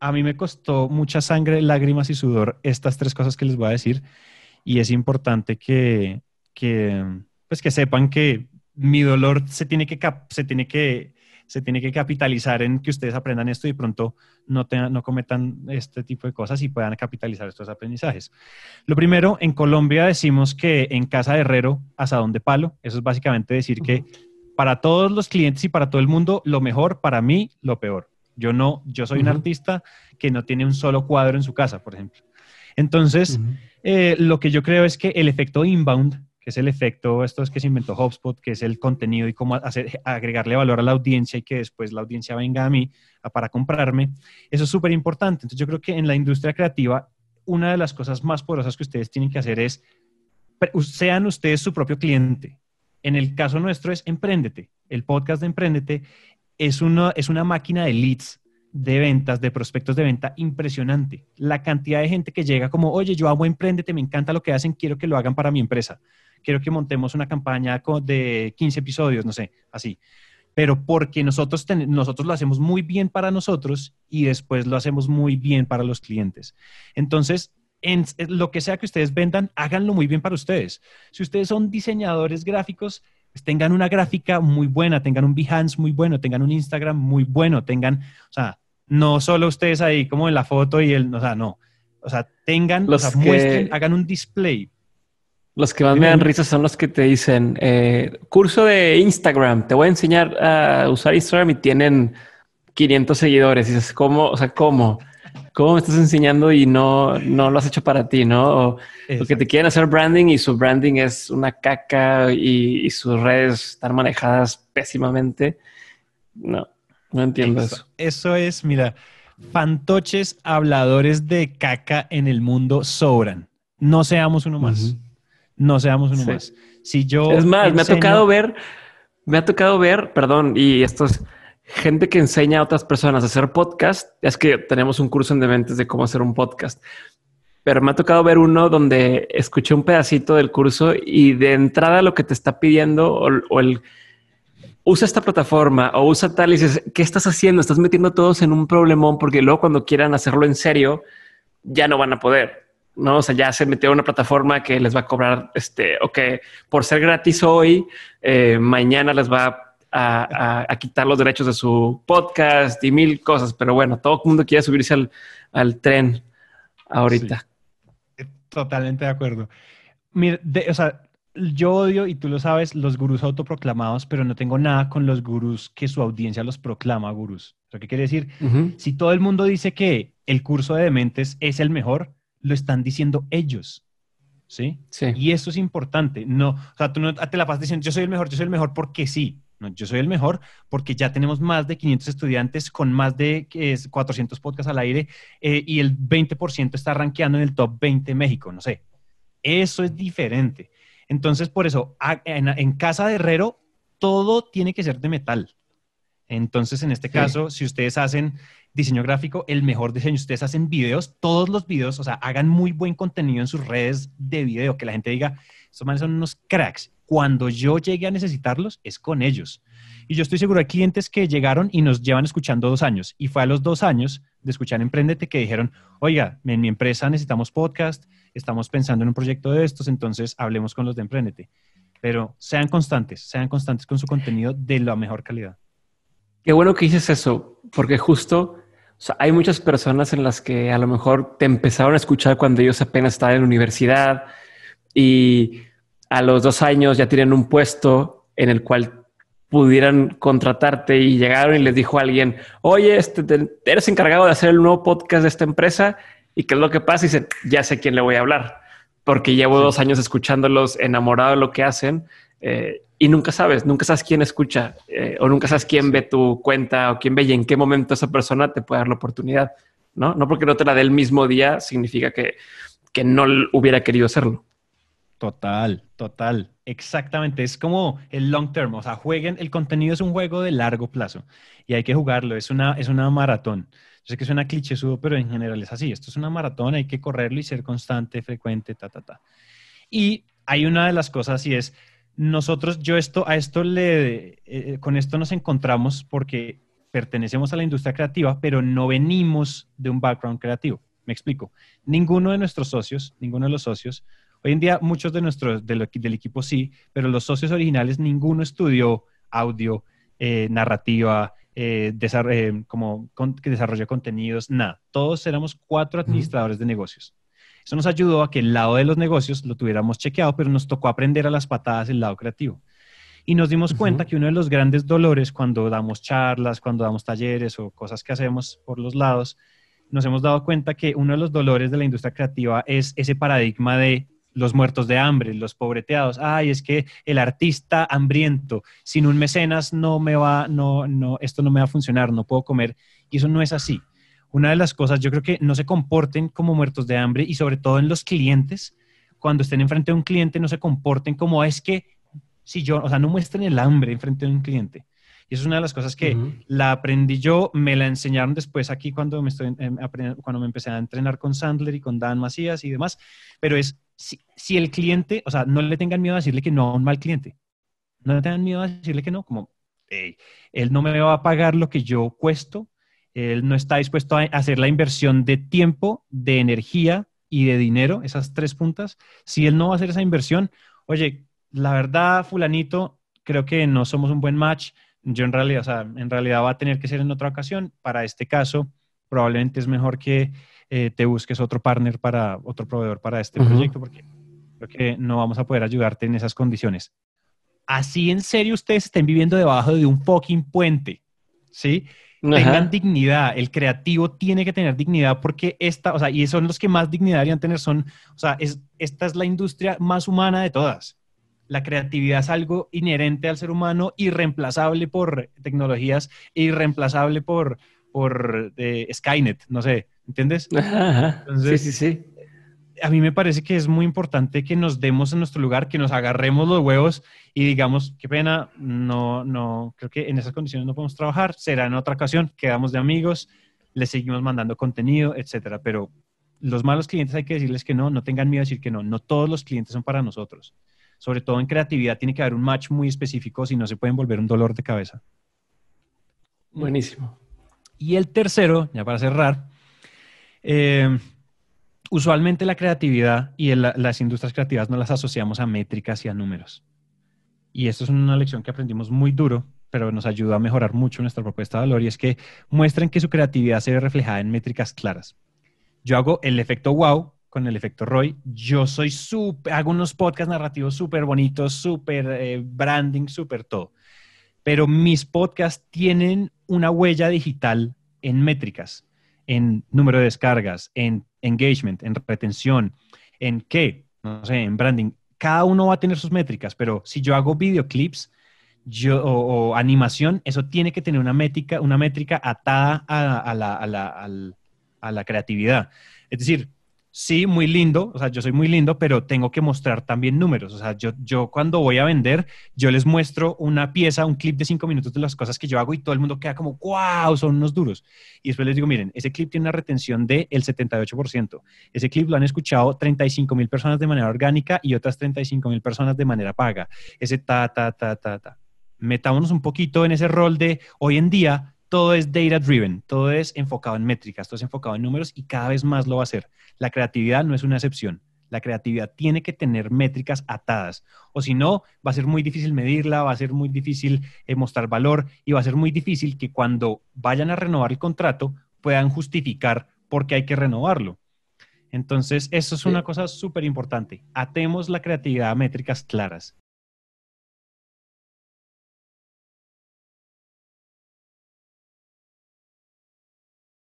a mí me costó mucha sangre, lágrimas y sudor estas tres cosas que les voy a decir. Y es importante que, pues que sepan que mi dolor se tiene que, se tiene que, se tiene que capitalizar en que ustedes aprendan esto y pronto no, no cometan este tipo de cosas y puedan capitalizar estos aprendizajes. Lo primero, en Colombia decimos que en casa de herrero, asadón de palo. Eso es básicamente decir que para todos los clientes y para todo el mundo, lo mejor, para mí, lo peor. Yo no, yo soy un artista que no tiene un solo cuadro en su casa, por ejemplo. Entonces, eh, lo que yo creo es que el efecto inbound, que es el efecto, esto es que se inventó HubSpot, que es el contenido y cómo hacer, agregarle valor a la audiencia y que después la audiencia venga a mí para comprarme, eso es súper importante. Entonces, yo creo que en la industria creativa, una de las cosas más poderosas que ustedes tienen que hacer es, sean ustedes su propio cliente. En el caso nuestro es empréndete el podcast de Emprendete es una, es una máquina de leads, de ventas, de prospectos de venta impresionante. La cantidad de gente que llega como, oye, yo hago Emprendete, me encanta lo que hacen, quiero que lo hagan para mi empresa. Quiero que montemos una campaña de 15 episodios, no sé, así. Pero porque nosotros, nosotros lo hacemos muy bien para nosotros y después lo hacemos muy bien para los clientes. Entonces, lo que sea que ustedes vendan, háganlo muy bien para ustedes. Si ustedes son diseñadores gráficos, pues tengan una gráfica muy buena, tengan un Behance muy bueno, tengan un Instagram muy bueno, tengan, o sea, no solo ustedes ahí como en la foto y el, o sea, no, o sea, tengan, los o sea, muestren, hagan un display. Los que más me dan risa son los que te dicen, eh, curso de Instagram, te voy a enseñar a usar Instagram y tienen 500 seguidores. dices, ¿cómo? O sea, ¿cómo? ¿Cómo me estás enseñando y no, no lo has hecho para ti, no? O, que te quieren hacer branding y su branding es una caca y, sus redes están manejadas pésimamente. No, no entiendo eso. Eso, es, mira, fantoches habladores de caca en el mundo sobran. No seamos uno más. No seamos uno más. Si yo. Es más, me ha tocado ver, me ha tocado ver, perdón, y esto es gente que enseña a otras personas a hacer podcast. Es que tenemos un curso en Dementes de cómo hacer un podcast. Pero me ha tocado ver uno donde escuché un pedacito del curso y de entrada lo que te está pidiendo o, el usa esta plataforma o usa tal y dices, ¿qué estás haciendo? Estás metiendo a todos en un problemón porque luego cuando quieran hacerlo en serio, ya no van a poder. ¿no? O sea, ya se metió una plataforma que les va a cobrar, este, o que por ser gratis hoy, eh, mañana les va a a, quitar los derechos de su podcast y mil cosas, pero bueno, todo el mundo quiere subirse al, tren ahorita. Totalmente de acuerdo. Mira, o sea, yo odio, y tú lo sabes, los gurús autoproclamados, pero no tengo nada con los gurús que su audiencia los proclama gurús. O sea, ¿qué quiere decir? Si todo el mundo dice que el curso de dementes es el mejor, lo están diciendo ellos. ¿Sí? sí. Y eso es importante. No, o sea, tú no te la pasas diciendo yo soy el mejor, yo soy el mejor porque sí no, yo soy el mejor porque ya tenemos más de 500 estudiantes con más de 400 podcasts al aire eh, y el 20% está rankeando en el top 20 México, no sé. Eso es diferente. Entonces, por eso, en, casa de herrero, todo tiene que ser de metal. Entonces, en este caso, si ustedes hacen diseño gráfico, el mejor diseño, ustedes hacen videos, todos los videos, o sea, hagan muy buen contenido en sus redes de video, que la gente diga, estos manes son unos cracks cuando yo llegué a necesitarlos es con ellos. Y yo estoy seguro, hay clientes que llegaron y nos llevan escuchando dos años. Y fue a los dos años de escuchar Emprendete que dijeron, oiga, en mi empresa necesitamos podcast, estamos pensando en un proyecto de estos, entonces hablemos con los de Emprendete. Pero sean constantes, sean constantes con su contenido de la mejor calidad. Qué bueno que dices eso, porque justo hay muchas personas en las que a lo mejor te empezaron a escuchar cuando ellos apenas estaban en la universidad y a los dos años ya tienen un puesto en el cual pudieran contratarte y llegaron y les dijo a alguien, oye, este, eres encargado de hacer el nuevo podcast de esta empresa y qué es lo que pasa y ya sé quién le voy a hablar, porque llevo dos años escuchándolos, enamorado de lo que hacen eh, y nunca sabes, nunca sabes quién escucha eh, o nunca sabes quién ve tu cuenta o quién ve y en qué momento esa persona te puede dar la oportunidad, ¿no? No porque no te la dé el mismo día significa que no hubiera querido hacerlo. Total, total, exactamente. Es como el long term, o sea, jueguen, el contenido es un juego de largo plazo y hay que jugarlo, es una, es una maratón. sé que suena clichésudo, pero en general es así. Esto es una maratón, hay que correrlo y ser constante, frecuente, ta, ta, ta. Y hay una de las cosas y es, nosotros, yo esto, a esto le, eh, con esto nos encontramos porque pertenecemos a la industria creativa, pero no venimos de un background creativo. Me explico. Ninguno de nuestros socios, ninguno de los socios, Hoy en día muchos de nuestros, del equipo sí, pero los socios originales ninguno estudió audio, eh, narrativa, eh, eh, como que desarrolla contenidos, nada. Todos éramos cuatro administradores de negocios. Eso nos ayudó a que el lado de los negocios lo tuviéramos chequeado, pero nos tocó aprender a las patadas el lado creativo. Y nos dimos cuenta que uno de los grandes dolores cuando damos charlas, cuando damos talleres o cosas que hacemos por los lados, nos hemos dado cuenta que uno de los dolores de la industria creativa es ese paradigma de los muertos de hambre, los pobreteados. Ay, es que el artista hambriento, sin un mecenas no me va, no, no, esto no me va a funcionar, no puedo comer. Y eso no es así. Una de las cosas, yo creo que no se comporten como muertos de hambre y sobre todo en los clientes, cuando estén enfrente de un cliente, no se comporten como ah, es que si yo, o sea, no muestren el hambre enfrente de un cliente. Y eso es una de las cosas que la aprendí yo, me la enseñaron después aquí cuando me, estoy, em, cuando me empecé a entrenar con Sandler y con Dan Macías y demás, pero es si, el cliente, o sea, no le tengan miedo a decirle que no a un mal cliente. No le tengan miedo a decirle que no, como, hey, él no me va a pagar lo que yo cuesto, él no está dispuesto a hacer la inversión de tiempo, de energía y de dinero, esas tres puntas. Si él no va a hacer esa inversión, oye, la verdad, fulanito, creo que no somos un buen match. Yo en realidad, o sea, en realidad va a tener que ser en otra ocasión. Para este caso, probablemente es mejor que eh, te busques otro partner para otro proveedor para este proyecto, porque creo no vamos a poder ayudarte en esas condiciones. Así en serio ustedes estén viviendo debajo de un fucking puente, ¿sí? Tengan dignidad, el creativo tiene que tener dignidad porque esta, o sea, y son los que más dignidad deberían tener, son, o sea, es, esta es la industria más humana de todas. La creatividad es algo inherente al ser humano, irreemplazable por tecnologías, irreemplazable por, por eh, Skynet, no sé, ¿Entiendes? Entonces, sí, sí, sí. A mí me parece que es muy importante que nos demos en nuestro lugar, que nos agarremos los huevos y digamos, qué pena, no, no, creo que en esas condiciones no podemos trabajar, será en otra ocasión, quedamos de amigos, le seguimos mandando contenido, etcétera. Pero los malos clientes hay que decirles que no, no tengan miedo a decir que no, no todos los clientes son para nosotros. Sobre todo en creatividad tiene que haber un match muy específico, si no se pueden volver un dolor de cabeza. Buenísimo. Y el tercero, ya para cerrar, eh, usualmente la creatividad y las industrias creativas no las asociamos a métricas y a números. Y esto es una lección que aprendimos muy duro, pero nos ayuda a mejorar mucho nuestra propuesta de valor y es que muestren que su creatividad se ve reflejada en métricas claras. Yo hago el efecto wow con el efecto Roy. Yo soy súper, hago unos podcasts narrativos súper bonitos, súper eh, branding, súper todo. Pero mis podcasts tienen una huella digital en métricas en número de descargas, en engagement, en retención, en qué, no sé, en branding. Cada uno va a tener sus métricas, pero si yo hago videoclips yo, o, animación, eso tiene que tener una métrica, una métrica atada a, la, a la creatividad. Es decir, sí, muy lindo, o sea, yo soy muy lindo, pero tengo que mostrar también números. O sea, yo, yo cuando voy a vender, yo les muestro una pieza, un clip de cinco minutos de las cosas que yo hago y todo el mundo queda como, wow, son unos duros. Y después les digo, miren, ese clip tiene una retención del 78%. Ese clip lo han escuchado 35 mil personas de manera orgánica y otras 35 mil personas de manera paga. Ese ta, ta, ta, ta, ta. Metámonos un poquito en ese rol de hoy en día todo es data driven, todo es enfocado en métricas, todo es enfocado en números y cada vez más lo va a ser. La creatividad no es una excepción. La creatividad tiene que tener métricas atadas, o si no, va a ser muy difícil medirla, va a ser muy difícil eh, mostrar valor y va a ser muy difícil que cuando vayan a renovar el contrato puedan justificar por qué hay que renovarlo. Entonces, eso es una cosa súper importante. Atemos la creatividad a métricas claras.